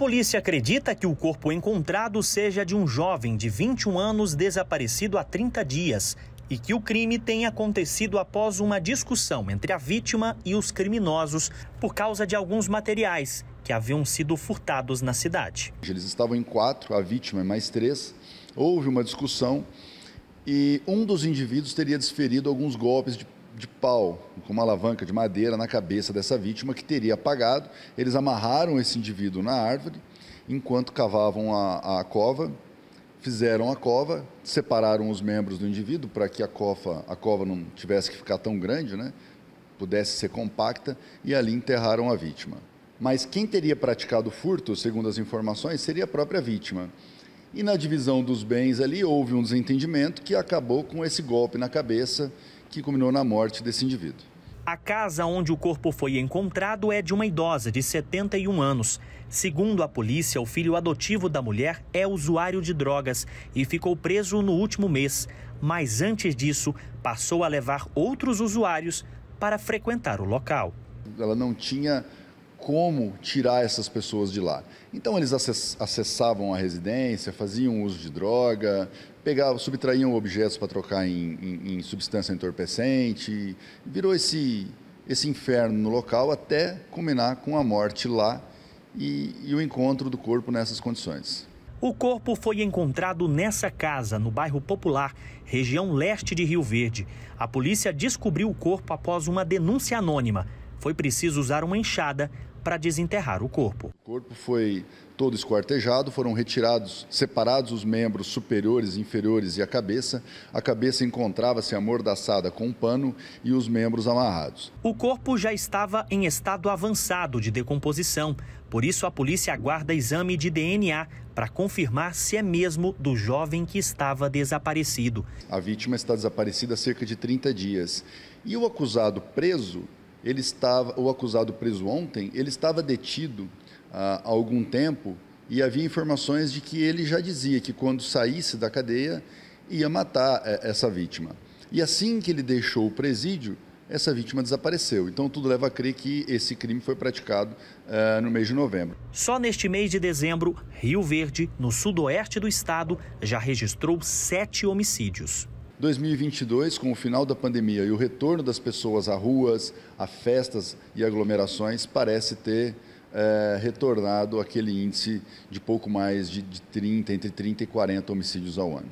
polícia acredita que o corpo encontrado seja de um jovem de 21 anos desaparecido há 30 dias e que o crime tenha acontecido após uma discussão entre a vítima e os criminosos por causa de alguns materiais que haviam sido furtados na cidade. Eles estavam em quatro, a vítima é mais três. Houve uma discussão e um dos indivíduos teria desferido alguns golpes de de pau, com uma alavanca de madeira na cabeça dessa vítima que teria apagado. Eles amarraram esse indivíduo na árvore enquanto cavavam a, a cova, fizeram a cova, separaram os membros do indivíduo para que a cova, a cova não tivesse que ficar tão grande, né? pudesse ser compacta, e ali enterraram a vítima. Mas quem teria praticado o furto, segundo as informações, seria a própria vítima. E na divisão dos bens ali houve um desentendimento que acabou com esse golpe na cabeça que culminou na morte desse indivíduo. A casa onde o corpo foi encontrado é de uma idosa de 71 anos. Segundo a polícia, o filho adotivo da mulher é usuário de drogas e ficou preso no último mês. Mas antes disso, passou a levar outros usuários para frequentar o local. Ela não tinha como tirar essas pessoas de lá. Então eles acessavam a residência, faziam uso de droga, pegavam, subtraíam objetos para trocar em, em, em substância entorpecente, virou esse esse inferno no local até culminar com a morte lá e, e, o encontro do corpo nessas condições. O corpo foi encontrado nessa casa, no bairro Popular, região leste de Rio Verde. A polícia descobriu o corpo após uma denúncia anônima foi preciso usar uma enxada para desenterrar o corpo. O corpo foi todo esquartejado, foram retirados, separados os membros superiores, inferiores e a cabeça. A cabeça encontrava-se amordaçada com um pano e os membros amarrados. O corpo já estava em estado avançado de decomposição, por isso a polícia aguarda exame de DNA para confirmar se é mesmo do jovem que estava desaparecido. A vítima está desaparecida há cerca de 30 dias e o acusado preso ele estava, o acusado preso ontem, ele estava detido há algum tempo e havia informações de que ele já dizia que quando saísse da cadeia ia matar é, essa vítima. E assim que ele deixou o presídio, essa vítima desapareceu. Então, tudo leva a crer que esse crime foi praticado uh, no mês de novembro. Só neste mês de dezembro, Rio Verde, no sudoeste do estado, já registrou sete homicídios. 2022, com o final da pandemia e o retorno das pessoas a ruas, a festas e aglomerações, parece ter é, retornado aquele índice de pouco mais de, de 30, entre 30 e 40 homicídios ao ano.